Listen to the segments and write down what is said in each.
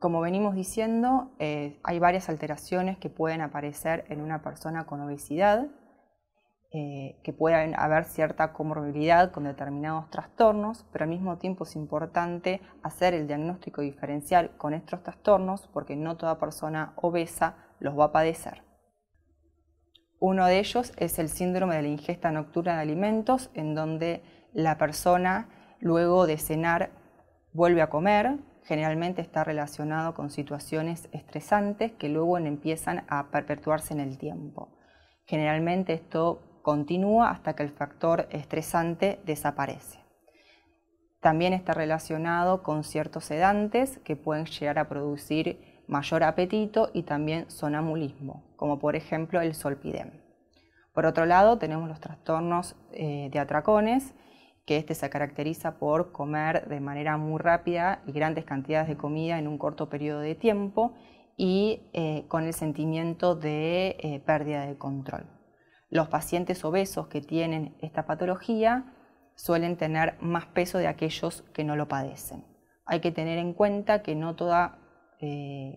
Como venimos diciendo, eh, hay varias alteraciones que pueden aparecer en una persona con obesidad, eh, que pueden haber cierta comorbilidad con determinados trastornos, pero al mismo tiempo es importante hacer el diagnóstico diferencial con estos trastornos porque no toda persona obesa los va a padecer. Uno de ellos es el síndrome de la ingesta nocturna de alimentos, en donde la persona luego de cenar vuelve a comer, generalmente está relacionado con situaciones estresantes que luego empiezan a perpetuarse en el tiempo. Generalmente esto continúa hasta que el factor estresante desaparece. También está relacionado con ciertos sedantes que pueden llegar a producir mayor apetito y también sonambulismo, como por ejemplo el solpidem. Por otro lado, tenemos los trastornos eh, de atracones, que este se caracteriza por comer de manera muy rápida y grandes cantidades de comida en un corto periodo de tiempo y eh, con el sentimiento de eh, pérdida de control. Los pacientes obesos que tienen esta patología suelen tener más peso de aquellos que no lo padecen. Hay que tener en cuenta que no eh,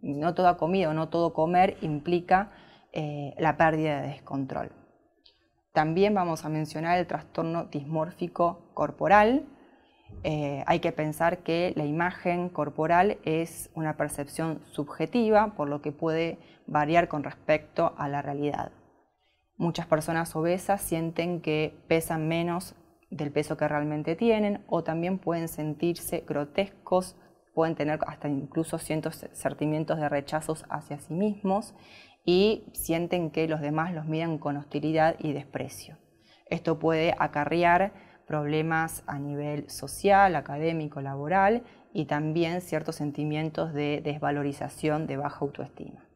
no toda comida o no todo comer implica la pérdida de descontrol. También vamos a mencionar el trastorno dismórfico corporal. Eh, hay que pensar que la imagen corporal es una percepción subjetiva, por lo que puede variar con respecto a la realidad. Muchas personas obesas sienten que pesan menos del peso que realmente tienen o también pueden sentirse grotescos, pueden tener hasta incluso cientos sentimientos de rechazos hacia sí mismos y sienten que los demás los miran con hostilidad y desprecio. Esto puede acarrear problemas a nivel social, académico, laboral y también ciertos sentimientos de desvalorización, de baja autoestima.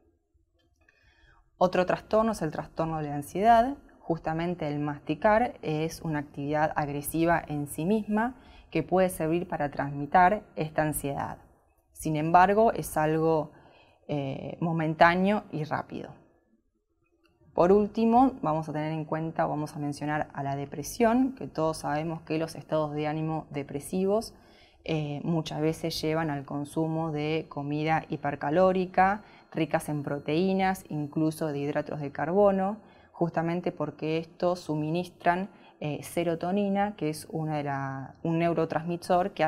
Otro trastorno es el trastorno de ansiedad, justamente el masticar es una actividad agresiva en sí misma que puede servir para transmitir esta ansiedad. Sin embargo, es algo eh, momentáneo y rápido. Por último, vamos a tener en cuenta, vamos a mencionar a la depresión, que todos sabemos que los estados de ánimo depresivos eh, muchas veces llevan al consumo de comida hipercalórica, ricas en proteínas, incluso de hidratos de carbono, justamente porque estos suministran eh, serotonina, que es un neurotransmisor que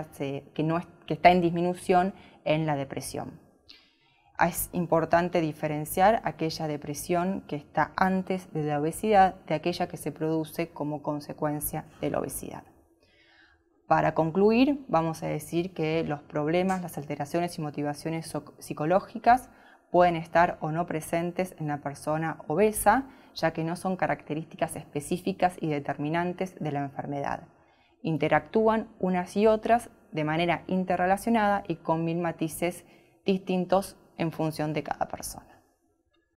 está en disminución en la depresión. Es importante diferenciar aquella depresión que está antes de la obesidad de aquella que se produce como consecuencia de la obesidad. Para concluir, vamos a decir que los problemas, las alteraciones y motivaciones psicológicas pueden estar o no presentes en la persona obesa, ya que no son características específicas y determinantes de la enfermedad. Interactúan unas y otras de manera interrelacionada y con mil matices distintos en función de cada persona.